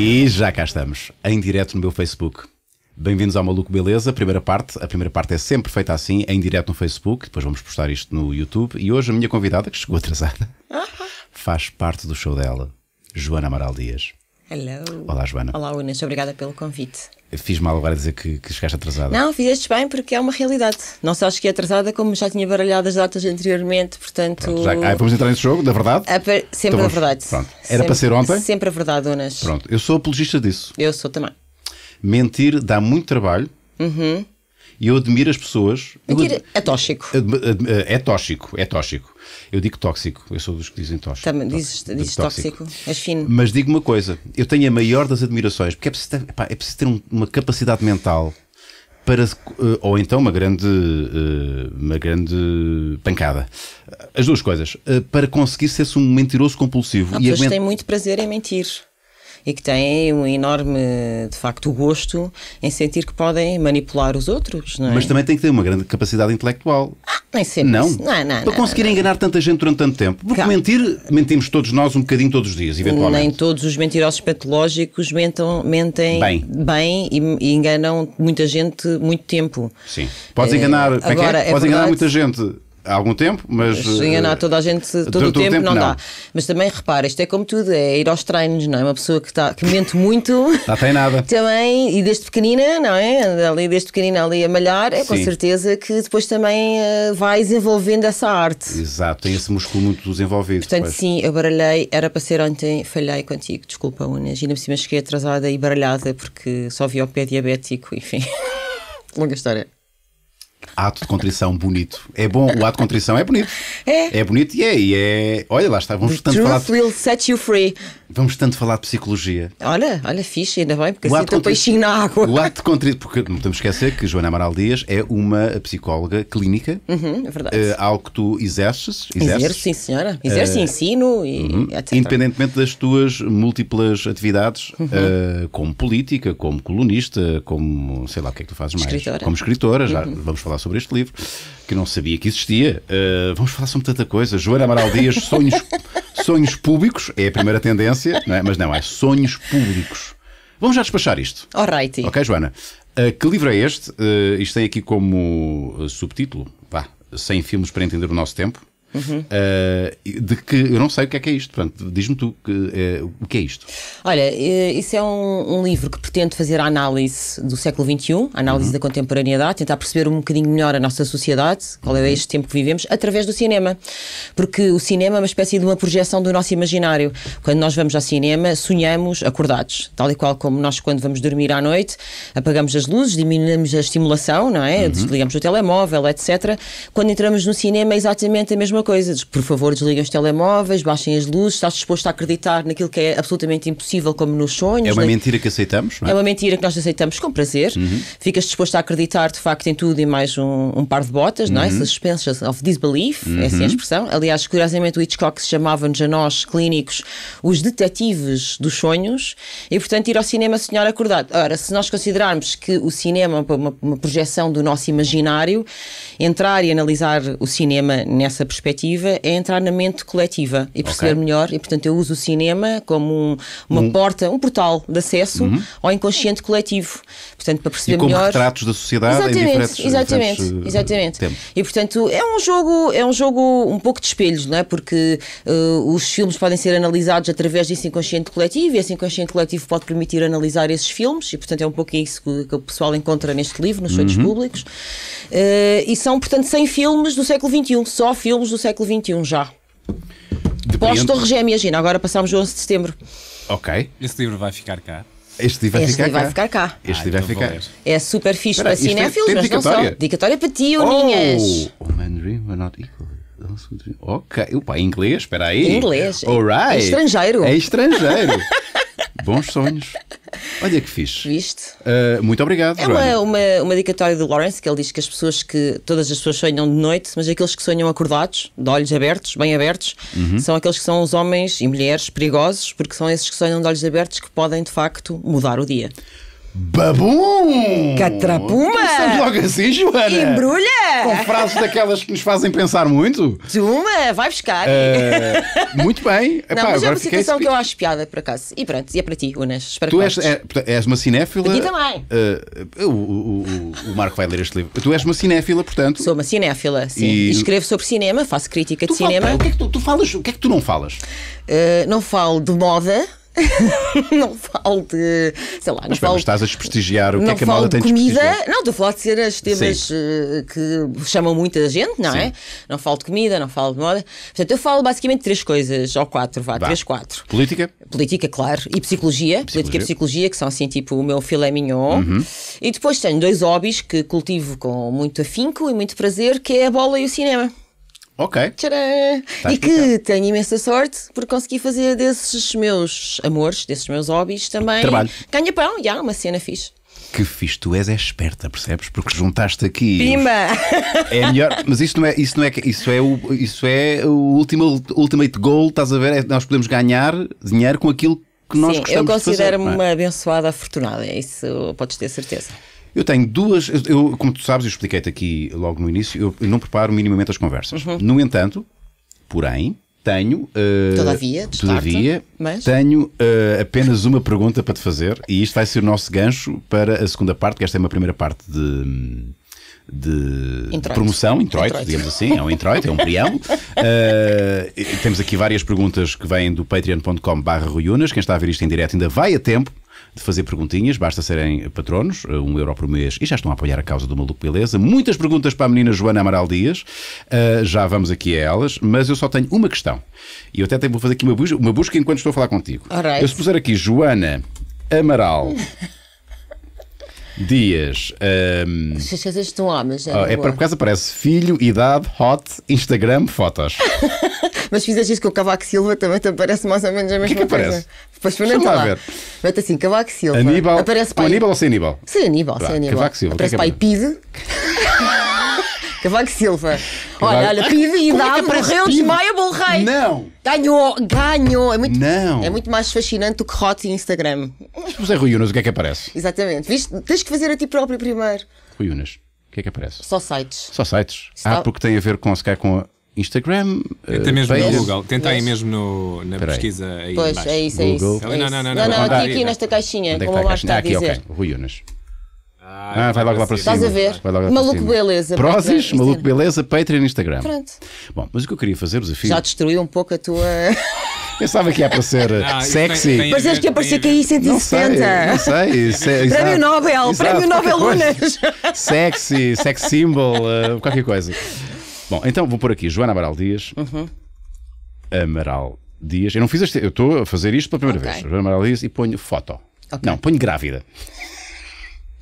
E já cá estamos, em direto no meu Facebook. Bem-vindos ao Maluco Beleza, primeira parte. A primeira parte é sempre feita assim, em direto no Facebook. Depois vamos postar isto no YouTube. E hoje a minha convidada, que chegou atrasada, ah, ah. faz parte do show dela, Joana Amaral Dias. Hello. Olá, Joana. Olá, Unas. Obrigada pelo convite. Fiz mal agora dizer que, que chegaste atrasada. Não, fizeste bem porque é uma realidade. Não só é atrasada, como já tinha baralhado as datas anteriormente, portanto. Pronto, já, ah, vamos entrar nesse jogo, da verdade? A, então sempre então, a verdade. Pronto. Era sempre, para ser ontem? Sempre a verdade, Unas. Pronto, eu sou apologista disso. Eu sou também. Mentir dá muito trabalho. Uhum. E eu admiro as pessoas. Mentira, é tóxico. Eh, é tóxico, é tóxico. Eu digo tóxico, eu sou dos que dizem tóxico. Também dizes, tóxico, dizes tóxico, tóxico, és fino. Mas digo uma coisa: eu tenho a maior das admirações, porque é preciso ter, é preciso ter uma capacidade mental para, eh, ou então uma grande, eh, uma grande pancada. As duas coisas. Para conseguir ser-se um mentiroso compulsivo. As pessoas aguenta... tem muito prazer em mentir e que têm um enorme, de facto, gosto em sentir que podem manipular os outros. É? Mas também tem que ter uma grande capacidade intelectual. Ah, nem sempre. Não. Isso. não, não Para conseguir não, enganar tanta gente durante tanto tempo. Porque claro. mentir, mentimos todos nós um bocadinho todos os dias, eventualmente. Nem todos os mentirosos patológicos mentam, mentem bem, bem e, e, enganam muita gente muito tempo. Sim. Podes eh, enganar, uh, agora, é? Podes enganar muita gente há algum tempo, mas. mas enganar eh, toda a gente todo, todo o tempo, tempo não, não, dá. Mas também repara, isto é como tudo, é ir aos treinos, não é? Uma pessoa que, está que mente muito. Está tem tá nada. Também, e desde pequenina, não é? Ali, desde pequenina ali a malhar, é Sim. com certeza que depois também uh, vai desenvolvendo essa arte. Exato, tem esse músculo muito desenvolvido. Portanto, pois. sim, eu baralhei, era para ser ontem, falhei contigo, desculpa, Unas, ainda por cima cheguei atrasada e baralhada porque só vi ao pé diabético, enfim. Longa história ato de contrição bonito. É bom, o ato de contrição é bonito. É. É bonito e é. E é... Olha, lá está. Vamos The tanto truth falar. De... will set you free. Vamos tanto falar de psicologia. Olha, olha, fixe, ainda bem, porque o assim estou contri... peixinho na água. O ato de contrição, porque não podemos esquecer que Joana Amaral Dias é uma psicóloga clínica. Uhum, é verdade. Uh, eh, algo que tu exerces. exerces Exerço, sim, senhora. Exerce uh, eh, ensino e uhum. etc. Independentemente das tuas múltiplas atividades, uhum. uh, como política, como colunista, como sei lá o que é que tu fazes mais. Como escritora, já uhum. vamos falar sobre sobre este livro, que não sabia que existia. Uh, vamos falar sobre tanta coisa. Joana Amaral Dias, sonhos, sonhos públicos, é a primeira tendência, não é? mas não, é sonhos públicos. Vamos já despachar isto. Alrighty. Ok, Joana. Uh, que livro é este? Uh, isto tem aqui como subtítulo, vá 100 filmes para entender o nosso tempo. Uhum. Uh, de que eu não sei o que é que é isto. Portanto, diz-me tu que, uh, o que é isto. Olha, eh, isso é um, um, livro que pretende fazer a análise do século XXI, a análise uhum. da contemporaneidade, tentar perceber um bocadinho melhor a nossa sociedade, qual é uhum. este tempo que vivemos, através do cinema. Porque o cinema é uma espécie de uma projeção do nosso imaginário. Quando nós vamos ao cinema, sonhamos acordados, tal e qual como nós, quando vamos dormir à noite, apagamos as luzes, diminuímos a estimulação, não é? Uhum. Desligamos o telemóvel, etc. Quando entramos no cinema, é exatamente a mesma mesma coisa. Por favor, desliguem os telemóveis, baixem as luzes. Estás disposto a acreditar naquilo que é absolutamente impossível, como nos sonhos? É uma né? mentira que aceitamos, não é? É uma mentira que nós aceitamos com prazer. Uhum. Ficas disposto a acreditar, de facto, em tudo e mais um, um par de botas, uhum. não é? Uhum. Suspensions of disbelief, é assim uhum. essa é a expressão. Aliás, curiosamente, o Hitchcock se chamava-nos a nós, clínicos, os detetives dos sonhos. E, portanto, ir ao cinema sonhar acordado. Ora, se nós considerarmos que o cinema é uma, uma projeção do nosso imaginário, entrar e analisar o cinema nessa perspectiva perspectiva é entrar na mente coletiva e perceber okay. melhor. E, portanto, eu uso o cinema como um, uma um... porta, um portal de acesso uhum. ao inconsciente coletivo. Portanto, para perceber e como melhor. retratos da sociedade exatamente, em diferentes, exatamente, diferentes, eh, exatamente. E, portanto, é um jogo, é um jogo um pouco de espelhos, não é? Porque uh, os filmes podem ser analisados através desse inconsciente coletivo e esse inconsciente coletivo pode permitir analisar esses filmes. E, portanto, é um pouco isso que, que o pessoal encontra neste livro, nos feitos uhum. públicos. Uh, e são, portanto, 100 filmes do século XXI, só filmes do do século XXI já. Depois pós torre Gêmea, Gina, agora passámos o 11 de setembro. Ok. Esse livro vai ficar cá. Este livro vai, este ficar, cá. ficar cá. Este ah, livro vai então ficar. É super fixe para é cinéfilos, é, mas não só. Dicatória para ti, Uninhas. Oh! oh, man, dream we're not equal. Ok, opa, em inglês, espera aí. Em inglês. All right. É estrangeiro. É estrangeiro. Bons sonhos. Olha que fixe. Viste? Uh, muito obrigado. É uma, uma, uma dicatória do Lawrence que ele diz que as pessoas que. Todas as pessoas sonham de noite, mas aqueles que sonham acordados, de olhos abertos, bem abertos, uhum. são aqueles que são os homens e mulheres perigosos, porque são esses que sonham de olhos abertos que podem, de facto, mudar o dia. Babum! Catrapuma! Começamos então logo assim, Joana! Embrulha! Com frases daquelas que nos fazem pensar muito. uma vai buscar! Uh, muito bem. Não, Epá, mas é uma situação que eu acho piada, por acaso. E pronto, e é para ti, Unas. Espero tu és, é, és, uma cinéfila. Para também. Uh, o, o, o, Marco vai ler este livro. Tu és uma cinéfila, portanto. Sou uma cinéfila, sim. E... Escrevo sobre cinema, faço crítica tu de fala, cinema. o que é que tu, tu, falas? O que é que tu não falas? Uh, não falo de moda não falo de. Sei lá, não mas, falo. Mas estás a desprestigiar o que é que a moda tem de comida. Não, estou a falar de cenas, temas Sim. Eh, que chamam muita gente, não é? Sim. é? Não falo de comida, não falo de moda. Portanto, eu falo basicamente três coisas, ou quatro, vá, vá. três, quatro. Política? Política, claro. E psicologia. psicologia. Política e psicologia, que são assim, tipo, o meu filé mignon. Uhum. E depois tenho dois hobbies que cultivo com muito afinco e muito prazer, que é a bola e o cinema. Ok. Tcharam! Tá e que tenho imensa sorte porque consegui fazer desses meus amores, desses meus hobbies também. Trabalho. Ganha pão, já, uma cena fixe. Que fiz, tu és é esperta, percebes? Porque juntaste aqui. Pimba! Os... É melhor, mas isso não é, isso não é, isso é o, isso é o ultimate, ultimate goal, estás a ver? É, nós podemos ganhar dinheiro com aquilo que nós Sim, gostamos eu considero-me é? uma abençoada afortunada, isso podes ter certeza. Eu tenho duas. Eu, como tu sabes, eu expliquei-te aqui logo no início, eu não preparo minimamente as conversas. Uhum. No entanto, porém, tenho. Uh, todavia, todavia mas... tenho uh, apenas uma pergunta para te fazer, e isto vai ser o nosso gancho para a segunda parte, que esta é uma primeira parte de hum, de, promoção, introito, introito, digamos assim, é um introito, é um prião. Uh, eh, temos aqui várias perguntas que vêm do patreon.com/ruiunas. Quem está a ver isto em direto ainda vai a tempo de fazer perguntinhas, basta serem patronos, eh, um euro por mês, e já estão a apoiar a causa do Maluco Beleza. Muitas perguntas para a menina Joana Amaral Dias, uh, já vamos aqui a elas, mas eu só tenho uma questão. E eu até tenho, vou fazer aqui uma busca, uma busca enquanto estou a falar contigo. Right. Eu se puser aqui Joana Amaral Dias. Um... As coisas estão homens. mas oh, é para ah, é por causa aparece filho, idade, hot, Instagram, fotos. Mas fizeste isso com o Cavaco Silva também, te aparece mais ou menos a é mesma que que coisa. aparece? Pois experimenta tá Chama ver. Mete assim, Cavaco Silva. Aníbal. Aparece pai... Com Aníbal ou sem Aníbal? Sem Aníbal, sem Aníbal. Cavaco Silva. É aparece pai Pide. Cavaco Silva. Olha, olha, que é vida, é que morreu, desmaia, bom rei. Não. Ganhou, ganhou. É muito, Não. é muito mais fascinante do que Hot e Instagram. Mas José Rui Unas, o que é que aparece? Exatamente. Viste, tens que fazer a ti próprio primeiro. Rui Unas, o que é que aparece? Só sites. Só sites. Está- Ah, porque tem a ver com, se calhar, com a Instagram. Eh, tenta mesmo no Google, tenta aí mesmo no- na Espera aí. pesquisa aí Pois, embaixo. é isso, é isso. Google. é isso. Não, não, não, não, não, não, aqui, é aqui nesta caixinha, Onde é que como está a o Vasco caixa? está Ah, a aqui, dizer. Rui Unas. Ah, ah vai logo lá para cima. Estás a ver? Vai logo maluco Beleza. Prozis, Maluco Beleza, Patreon e Instagram. Pronto. Bom, mas o que eu queria fazer, o desafio. Já destruiu um pouco a tua. Pensava que ia aparecer não, sexy. parece que ia aparecer KI 160. Não sei. Não sei isso é, prémio Nobel, exato, Prémio Nobel Lunas. Sexy, sex symbol, uh, qualquer coisa. Bom, então vou pôr aqui Joana Amaral Dias. Uhum. Amaral Dias. Eu não fiz este, eu estou a fazer isto pela primeira okay. vez. Joana Amaral Dias e ponho foto. Okay. Não, ponho grávida.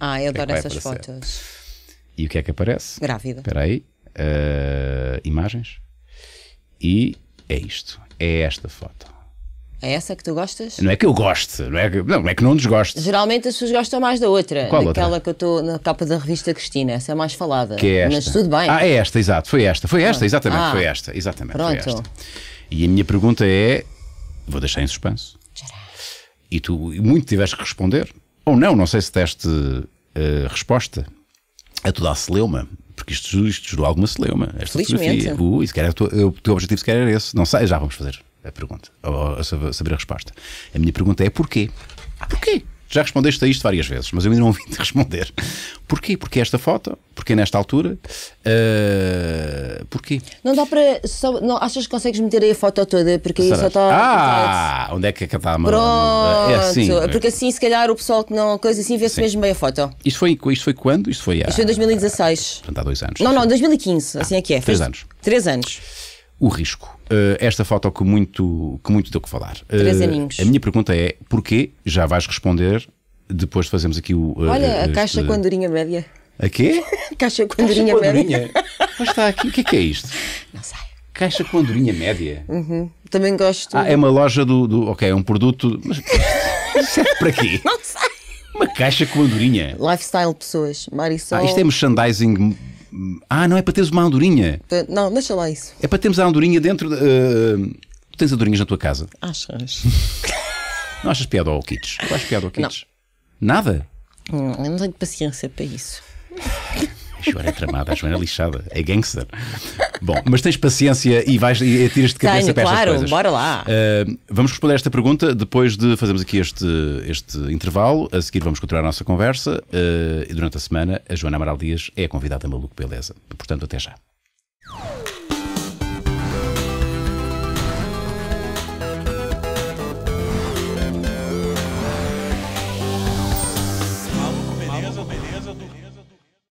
Ah, eu é adoro é essas fotos. E o que é que aparece? Grávida. Espera aí. Uh, imagens. E é isto. É esta foto. É essa que tu gostas? Não é que eu goste, não é que não, é que não desgoste. Geralmente as pessoas gostam mais da outra. Qual daquela outra? que eu estou na capa da revista Cristina, essa é mais falada. Que é esta. Mas tudo bem. Ah, é esta, exato, foi esta, foi esta, ah. exatamente, ah, foi esta, exatamente. Pronto. Esta. E a minha pergunta é: vou deixar em suspenso. E tu muito tiveste que responder, ou não, não sei se teste uh, eh, resposta a toda a celeuma, porque isto, isto gerou alguma celeuma. Esta fotografia. Ui, o teu objetivo sequer era esse. Não sei, já vamos fazer a pergunta, ou, ou saber a resposta. A minha pergunta é porquê? Porquê? Já respondeste a isto várias vezes, mas eu ainda não vim te responder. Porquê? Porque esta foto? Porquê nesta altura? Uh, porquê? Não dá para. Só, não, achas que consegues meter aí a foto toda? Porque aí só está. Ah! Onde é que é está a Pronto! É assim. Porque assim, se calhar, o pessoal que não. Coisa assim, vê-se mesmo bem a foto. Isto foi, isto foi quando? Isto foi. Há, isto foi em 2016. Portanto, há dois anos. Não, não, 2015. Ah, assim é que é. Três anos. Três anos o risco. Uh, esta foto que muito, que muito deu que falar. Eh, Três aninhos. a minha pergunta é: porquê? Já vais responder depois de fazermos aqui o. Uh, Olha, a caixa com andorinha média. A quê? caixa com andorinha média. Mas está aqui, o que é que é isto? Não sei. Caixa com andorinha média. Uhum. Também gosto. Ah, é uma loja do. do ok, é um produto. Mas serve para quê? Não sei. Uma caixa com andorinha. Lifestyle pessoas. Marisol. Ah, isto é merchandising ah, não é para teres uma andorinha. Não, deixa lá isso. É para termos a andorinha dentro. De, uh... Eh, tu tens andorinhas na tua casa? Achas? não achas piada ao kits? Tu achas piada ao kits? Não. Nada? Não, hum, eu não tenho paciência para isso. A Joana é tramada, a Joana é lixada, é gangster. Bom, mas tens paciência e vais e tiras de cabeça para claro, estas coisas. bora lá. Uh, vamos responder esta pergunta depois de fazermos aqui este, este intervalo. A seguir vamos continuar a nossa conversa uh, e durante a semana a Joana Amaral Dias é a convidada maluco beleza. Portanto, até já.